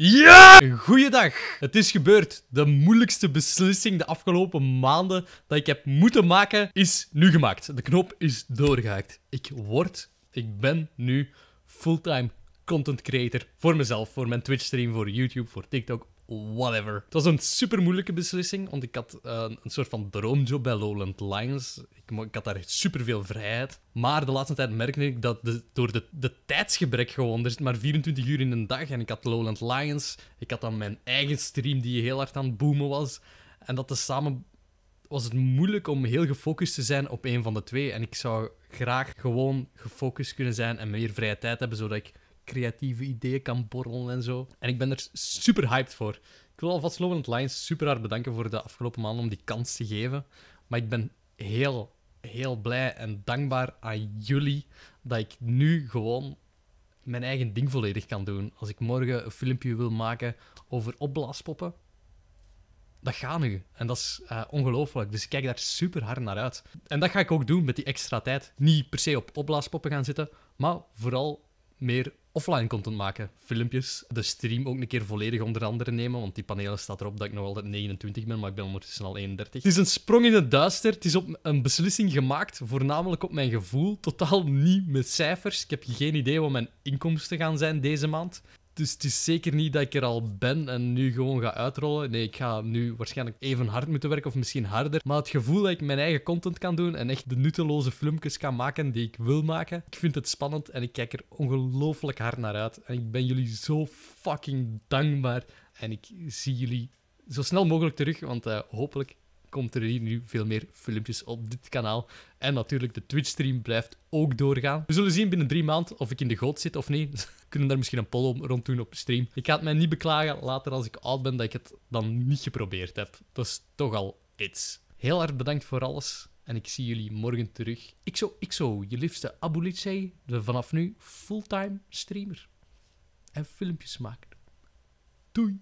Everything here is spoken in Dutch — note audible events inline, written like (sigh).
Ja! Goeiedag! Het is gebeurd. De moeilijkste beslissing de afgelopen maanden dat ik heb moeten maken, is nu gemaakt. De knop is doorgehaakt. Ik word, ik ben nu fulltime content creator voor mezelf, voor mijn Twitch stream, voor YouTube, voor TikTok, whatever. Het was een super moeilijke beslissing, want ik had eh, een soort van droomjob bij Lowland Lions. Ik, ik had daar echt super veel vrijheid. Maar de laatste tijd merkte ik dat door de, de tijdsgebrek gewoon, er zit maar 24 uur in een dag en ik had Lowland Lions. Ik had dan mijn eigen stream die heel hard aan het boomen was. En dat tezamen was het moeilijk om heel gefocust te zijn op een van de twee. En ik zou graag gewoon gefocust kunnen zijn en meer vrije tijd hebben, zodat ik creatieve ideeën kan borrelen en zo. En ik ben er super hyped voor. Ik wil alvast Lowland Lions super hard bedanken voor de afgelopen maanden om die kans te geven. Maar ik ben heel, heel blij en dankbaar aan jullie dat ik nu gewoon mijn eigen ding volledig kan doen. Als ik morgen een filmpje wil maken over opblaaspoppen, dat gaat nu. En dat is eh, ongelooflijk. Dus ik kijk daar super hard naar uit. En dat ga ik ook doen met die extra tijd. Niet per se op opblaaspoppen gaan zitten, maar vooral meer offline content maken. Filmpjes. De stream ook een keer volledig onder andere nemen. Want die panelen staat erop dat ik nog altijd 29 ben, maar ik ben ondertussen al 31. Het is een sprong in het duister. Het is op een beslissing gemaakt, voornamelijk op mijn gevoel. Totaal niet met cijfers. Ik heb geen idee wat mijn inkomsten gaan zijn deze maand. Dus het is zeker niet dat ik er al ben en nu gewoon ga uitrollen. Nee, ik ga nu waarschijnlijk even hard moeten werken of misschien harder. Maar het gevoel dat ik mijn eigen content kan doen en echt de nutteloze filmpjes kan maken die ik wil maken. Ik vind het spannend en ik kijk er ongelooflijk hard naar uit. En ik ben jullie zo fucking dankbaar. En ik zie jullie zo snel mogelijk terug, want eh, hopelijk komt er hier nu veel meer filmpjes op dit kanaal. En natuurlijk, de Twitch-stream blijft ook doorgaan. We zullen zien binnen drie maanden of ik in de goot zit of niet. We (laughs) kunnen daar misschien een poll om rond doen op de stream. Ik ga het mij niet beklagen later als ik oud ben dat ik het dan niet geprobeerd heb. Dat is toch al iets. Heel erg bedankt voor alles. En ik zie jullie morgen terug. XO, XO, je liefste Abulitsei, de vanaf nu fulltime streamer. En filmpjes maken. Doei!